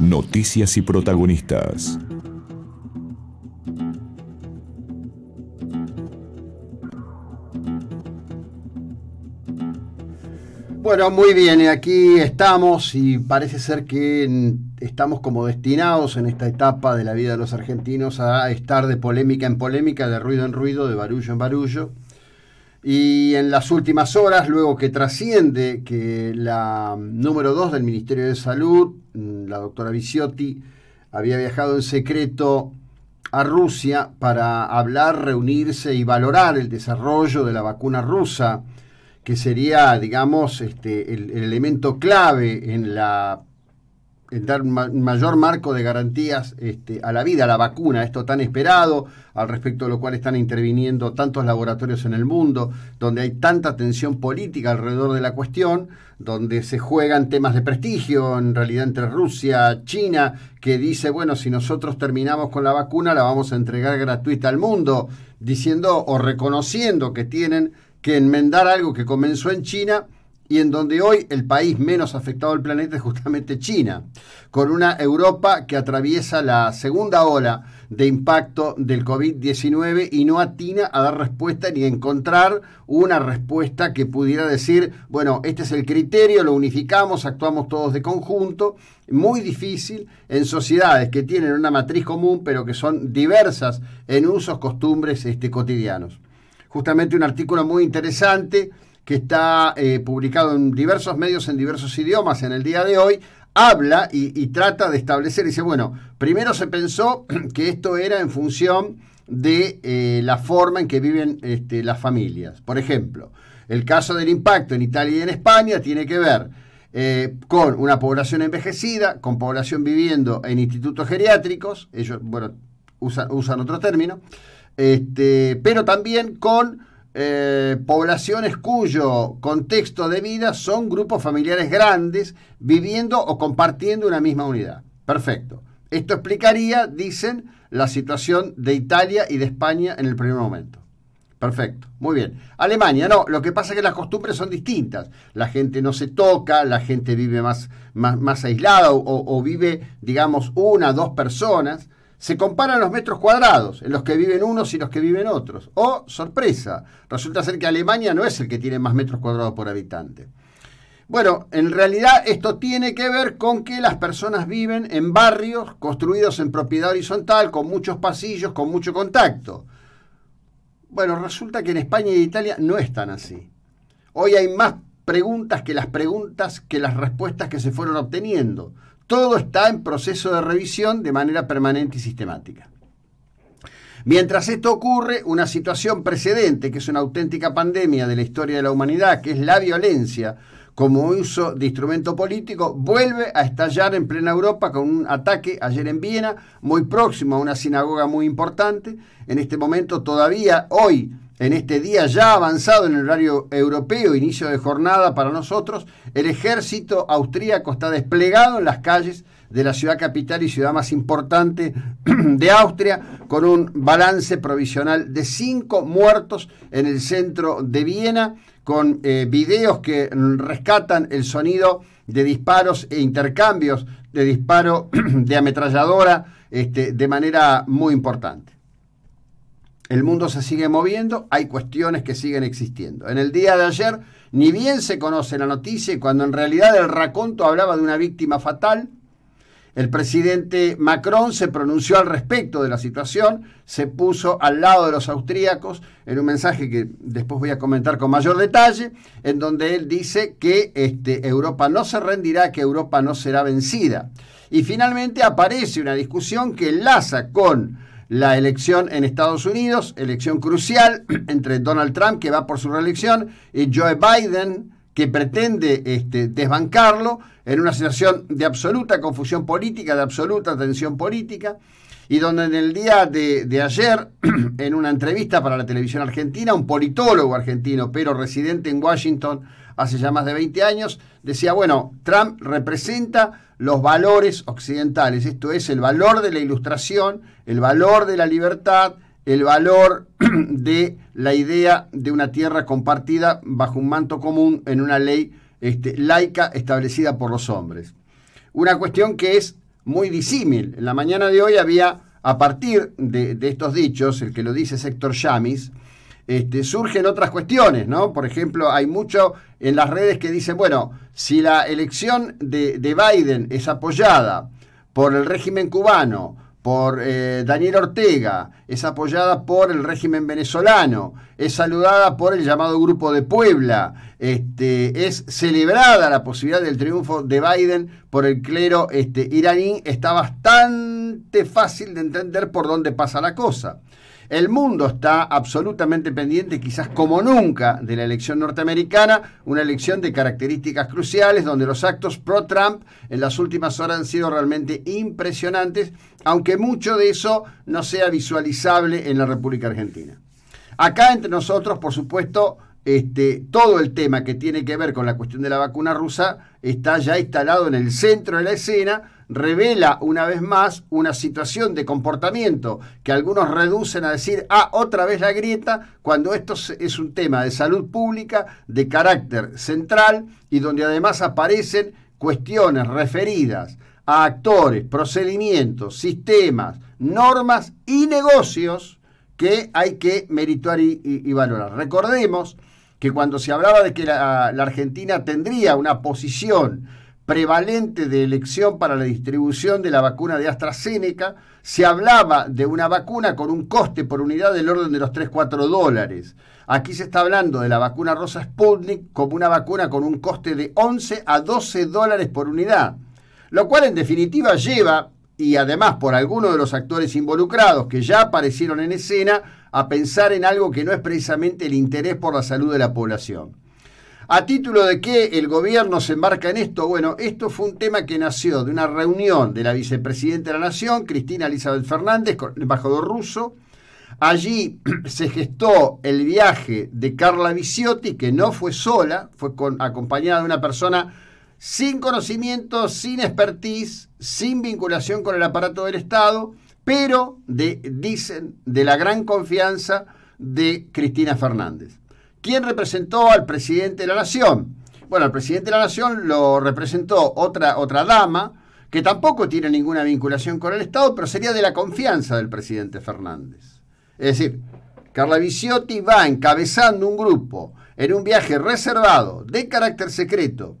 Noticias y protagonistas. Bueno, muy bien, y aquí estamos y parece ser que estamos como destinados en esta etapa de la vida de los argentinos a estar de polémica en polémica, de ruido en ruido, de barullo en barullo. Y en las últimas horas, luego que trasciende que la número 2 del Ministerio de Salud, mm, la doctora Viciotti, había viajado en secreto a Rusia para hablar, reunirse y valorar el desarrollo de la vacuna rusa, que sería, digamos, este, el elemento clave en la eh, dar un mayor marco de garantías este, a la vida, a la vacuna, esto tan esperado, al respecto de lo cual están interviniendo tantos laboratorios en el mundo, donde hay tanta tensión política alrededor de la cuestión, donde se juegan temas de prestigio, en realidad entre Rusia, China, que dice, bueno, si nosotros terminamos con la vacuna, la vamos a entregar gratuita al mundo, diciendo o reconociendo que tienen que enmendar algo que comenzó en China y en donde hoy el país menos afectado del planeta es justamente China, con una Europa que atraviesa la segunda ola de impacto del COVID-19 y no atina a dar respuesta ni a encontrar una respuesta que pudiera decir, bueno, este es el criterio, lo unificamos, actuamos todos de conjunto, muy difícil en sociedades que tienen una matriz común pero que son diversas en usos, costumbres este, cotidianos. Justamente un artículo muy interesante que está eh, publicado en diversos medios, en diversos idiomas en el día de hoy, habla y, trata de establecer, dice, bueno, primero se pensó que esto era en función de eh, la forma en que viven este, las familias. Por ejemplo, el caso del impacto en Italia y en España tiene que ver eh, con una población envejecida, con población viviendo en institutos geriátricos, ellos, bueno, usan, otro término, este, pero también con eh, poblaciones cuyo contexto de vida son grupos familiares grandes viviendo o compartiendo una misma unidad. Perfecto. Esto explicaría, dicen, la situación de Italia y de España en el primer momento. Perfecto, muy bien. Alemania, no, lo que pasa es que las costumbres son distintas. La gente no se toca, la gente vive más, más, aislada o, o, vive, digamos, una, dos personas. Se comparan los metros cuadrados, en los que viven unos y los que viven otros. O, oh, sorpresa, resulta ser que Alemania no es el que tiene más metros cuadrados por habitante. Bueno, en realidad esto tiene que ver con que las personas viven en barrios construidos en propiedad horizontal, con muchos pasillos, con mucho contacto. Bueno, resulta que en España y en Italia no están así. Hoy hay más preguntas que las preguntas que las respuestas que se fueron obteniendo. Todo está en proceso de revisión de manera permanente y sistemática. Mientras esto ocurre, una situación precedente, que es una auténtica pandemia de la historia de la humanidad, que es la violencia como uso de instrumento político, vuelve a estallar en plena Europa con un ataque ayer en Viena, muy próximo a una sinagoga muy importante. En este momento todavía hoy en este día ya avanzado en el horario europeo, inicio de jornada para nosotros, el ejército austríaco está desplegado en las calles de la ciudad capital y ciudad más importante de Austria, con un balance provisional de cinco muertos en el centro de Viena, con eh, videos que rescatan el sonido de disparos e intercambios de disparo de ametralladora este, de manera muy importante. El mundo se sigue moviendo, hay cuestiones que siguen existiendo. En el día de ayer, ni bien se conoce la noticia, cuando en realidad el raconto hablaba de una víctima fatal, el presidente Macron se pronunció al respecto de la situación, se puso al lado de los austríacos en un mensaje que después voy a comentar con mayor detalle, en donde él dice que este, Europa no se rendirá, que Europa no será vencida. Y finalmente aparece una discusión que enlaza con la elección en Estados Unidos, elección crucial entre Donald Trump, que va por su reelección, y Joe Biden, que pretende este, desbancarlo en una situación de absoluta confusión política, de absoluta tensión política, y donde en el día de, de ayer, en una entrevista para la televisión argentina, un politólogo argentino, pero residente en Washington hace ya más de 20 años, decía, bueno, Trump representa los valores occidentales, esto es el valor de la ilustración, el valor de la libertad, el valor de la idea de una tierra compartida bajo un manto común en una ley este, laica establecida por los hombres. Una cuestión que es muy disímil. En la mañana de hoy había, a partir de, estos dichos, el que lo dice es Héctor Yamis, este, surgen otras cuestiones, ¿no? Por ejemplo, hay mucho en las redes que dicen, bueno, si la elección de, de Biden es apoyada por el régimen cubano, por eh, Daniel Ortega, es apoyada por el régimen venezolano, es saludada por el llamado Grupo de Puebla, este, es celebrada la posibilidad del triunfo de Biden por el clero este, iraní, está bastante fácil de entender por dónde pasa la cosa. El mundo está absolutamente pendiente, quizás como nunca, de la elección norteamericana, una elección de características cruciales, donde los actos pro-Trump en las últimas horas han sido realmente impresionantes, aunque mucho de eso no sea visualizable en la República Argentina. Acá entre nosotros, por supuesto, este, todo el tema que tiene que ver con la cuestión de la vacuna rusa está ya instalado en el centro de la escena, revela una vez más una situación de comportamiento que algunos reducen a decir, ah, otra vez la grieta, cuando esto es un tema de salud pública de carácter central y donde además aparecen cuestiones referidas a actores, procedimientos, sistemas, normas y negocios que hay que merituar y, valorar. Recordemos que cuando se hablaba de que la Argentina tendría una posición prevalente de elección para la distribución de la vacuna de AstraZeneca, se hablaba de una vacuna con un coste por unidad del orden de los 3-4 dólares. Aquí se está hablando de la vacuna rosa Sputnik como una vacuna con un coste de 11 a 12 dólares por unidad, lo cual en definitiva lleva, y además por algunos de los actores involucrados que ya aparecieron en escena, a pensar en algo que no es precisamente el interés por la salud de la población. ¿A título de que el gobierno se embarca en esto? Bueno, esto fue un tema que nació de una reunión de la vicepresidenta de la Nación, Cristina Elizabeth Fernández, con el embajador ruso. Allí se gestó el viaje de Carla Viciotti, que no fue sola, fue acompañada de una persona sin conocimiento, sin expertise, sin vinculación con el aparato del Estado, pero de, dicen de la gran confianza de Cristina Fernández. ¿Quién representó al presidente de la Nación? Bueno, al presidente de la Nación lo representó otra, otra dama, que tampoco tiene ninguna vinculación con el Estado, pero sería de la confianza del presidente Fernández. Es decir, Carla Viciotti va encabezando un grupo en un viaje reservado, de carácter secreto,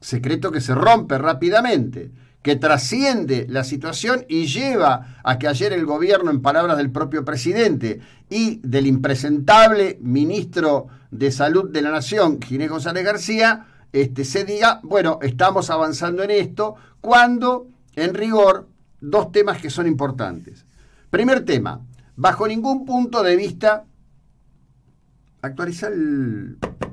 secreto que se rompe rápidamente, que trasciende la situación y lleva a que ayer el gobierno, en palabras del propio presidente y del impresentable ministro de Salud de la Nación, Ginés González García, este, se diga, bueno, estamos avanzando en esto, cuando, en rigor, dos temas que son importantes. Primer tema, bajo ningún punto de vista, actualizar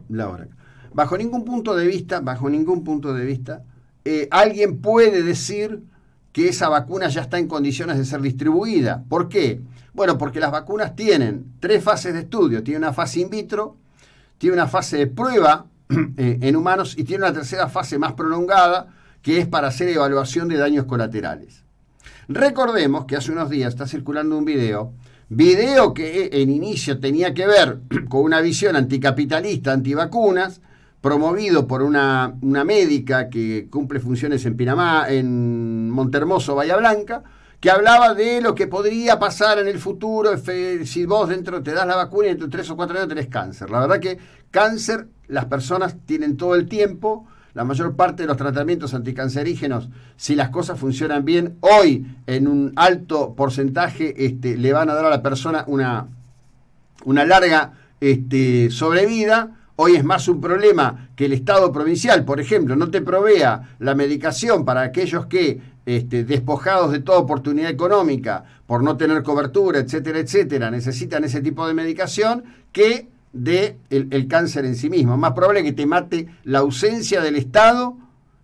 la hora, bajo ningún punto de vista, bajo ningún punto de vista, eh, alguien puede decir que esa vacuna ya está en condiciones de ser distribuida. ¿Por qué? Bueno, porque las vacunas tienen tres fases de estudio. Tiene una fase in vitro, tiene una fase de prueba eh, en humanos y tiene una tercera fase más prolongada que es para hacer evaluación de daños colaterales. Recordemos que hace unos días está circulando un video, video que en inicio tenía que ver con una visión anticapitalista, antivacunas, promovido por una, una, médica que cumple funciones en pinamá en Montermoso, Bahía Blanca, que hablaba de lo que podría pasar en el futuro si vos dentro te das la vacuna y dentro de tres o cuatro años tenés cáncer. La verdad que cáncer las personas tienen todo el tiempo. La mayor parte de los tratamientos anticancerígenos, si las cosas funcionan bien, hoy en un alto porcentaje este, le van a dar a la persona una, una larga este, sobrevida Hoy es más un problema que el Estado provincial, por ejemplo, no te provea la medicación para aquellos que, este, despojados de toda oportunidad económica, por no tener cobertura, etcétera, etcétera, necesitan ese tipo de medicación que de el, cáncer en sí mismo. Es más probable que te mate la ausencia del Estado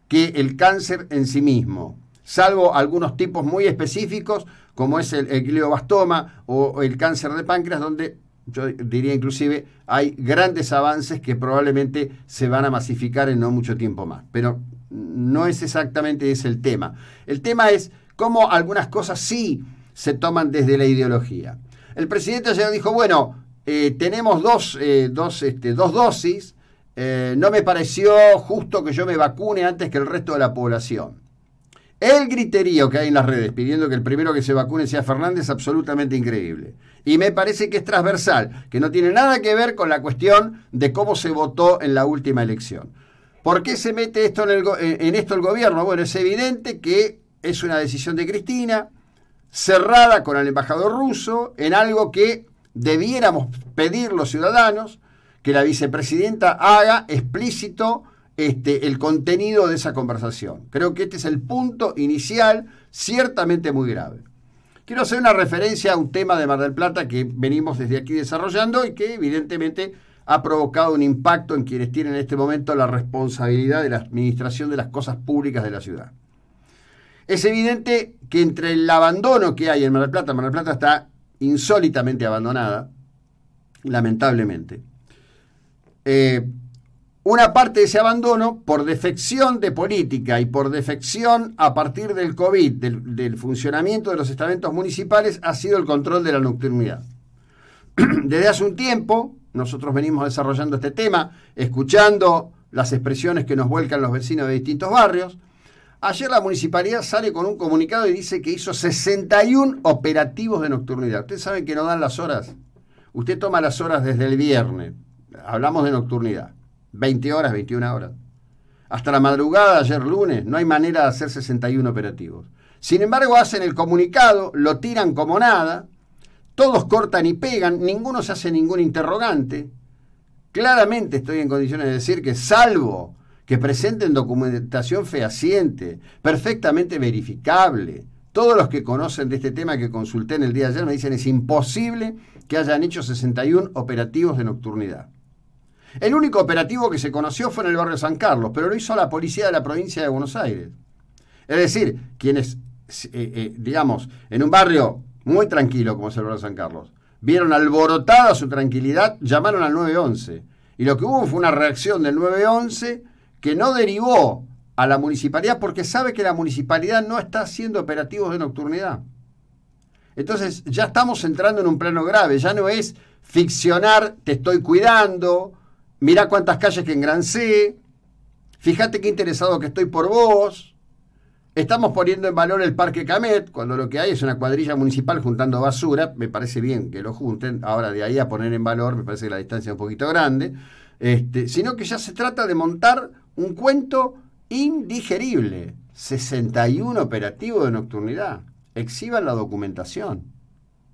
que el cáncer en sí mismo, salvo algunos tipos muy específicos, como es el, gliobastoma glioblastoma o el cáncer de páncreas, donde yo diría inclusive, hay grandes avances que probablemente se van a masificar en no mucho tiempo más. Pero no es exactamente ese el tema. El tema es cómo algunas cosas sí se toman desde la ideología. El presidente ayer dijo, bueno, eh, tenemos dos, eh, este, dos, dosis, eh, no me pareció justo que yo me vacune antes que el resto de la población. El griterío que hay en las redes pidiendo que el primero que se vacune sea Fernández es absolutamente increíble. Y me parece que es transversal, que no tiene nada que ver con la cuestión de cómo se votó en la última elección. ¿Por qué se mete esto en, eh, en esto el gobierno? Bueno, es evidente que es una decisión de Cristina, cerrada con el embajador ruso, en algo que debiéramos pedir los ciudadanos, que la vicepresidenta haga explícito este, el contenido de esa conversación. Creo que este es el punto inicial, ciertamente muy grave. Quiero hacer una referencia a un tema de Mar del Plata que venimos desde aquí desarrollando y que evidentemente ha provocado un impacto en quienes tienen en este momento la responsabilidad de la administración de las cosas públicas de la ciudad. Es evidente que entre el abandono que hay en Mar del Plata, Mar del Plata está insólitamente abandonada, lamentablemente. Eh, una parte de ese abandono, por defección de política y por defección a partir del COVID, del, funcionamiento de los estamentos municipales, ha sido el control de la nocturnidad. Desde hace un tiempo, nosotros venimos desarrollando este tema, escuchando las expresiones que nos vuelcan los vecinos de distintos barrios. Ayer la municipalidad sale con un comunicado y dice que hizo 61 operativos de nocturnidad. Ustedes saben que no dan las horas. Usted toma las horas desde el viernes. Hablamos de nocturnidad. 20 horas, 21 horas. Hasta la madrugada ayer lunes no hay manera de hacer 61 operativos. Sin embargo, hacen el comunicado, lo tiran como nada, todos cortan y pegan, ninguno se hace ningún interrogante. Claramente estoy en condiciones de decir que salvo que presenten documentación fehaciente, perfectamente verificable, todos los que conocen de este tema que consulté en el día de ayer me dicen es imposible que hayan hecho 61 operativos de nocturnidad. El único operativo que se conoció fue en el barrio San Carlos, pero lo hizo la policía de la provincia de Buenos Aires. Es decir, quienes, eh, eh, digamos, en un barrio muy tranquilo como es el barrio San Carlos, vieron alborotada su tranquilidad, llamaron al 911. Y lo que hubo fue una reacción del 911 que no derivó a la municipalidad porque sabe que la municipalidad no está haciendo operativos de nocturnidad. Entonces ya estamos entrando en un plano grave, ya no es ficcionar, te estoy cuidando, mirá cuántas calles que engrancé, fíjate qué interesado que estoy por vos, estamos poniendo en valor el Parque Camet, cuando lo que hay es una cuadrilla municipal juntando basura, me parece bien que lo junten, ahora de ahí a poner en valor, me parece que la distancia es un poquito grande, este, sino que ya se trata de montar un cuento indigerible. 61 operativos de nocturnidad. Exhiban la documentación.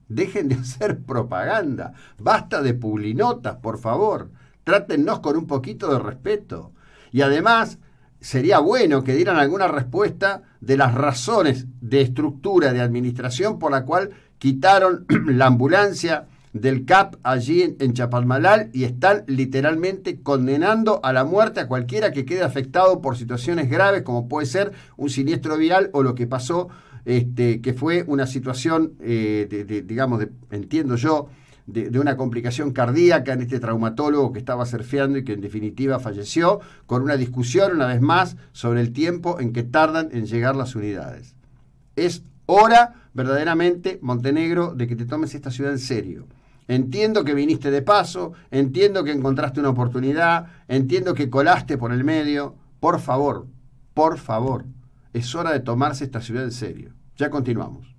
Dejen de hacer propaganda. Basta de publinotas, por favor. Trátennos con un poquito de respeto. Y además, sería bueno que dieran alguna respuesta de las razones de estructura de administración por la cual quitaron la ambulancia del CAP allí en, Chapalmalal y están literalmente condenando a la muerte a cualquiera que quede afectado por situaciones graves como puede ser un siniestro vial o lo que pasó, este, que fue una situación, eh, de, digamos, de, entiendo yo, de, una complicación cardíaca en este traumatólogo que estaba surfeando y que en definitiva falleció, con una discusión una vez más sobre el tiempo en que tardan en llegar las unidades. Es hora verdaderamente, Montenegro, de que te tomes esta ciudad en serio. Entiendo que viniste de paso, entiendo que encontraste una oportunidad, entiendo que colaste por el medio. Por favor, por favor, es hora de tomarse esta ciudad en serio. Ya continuamos.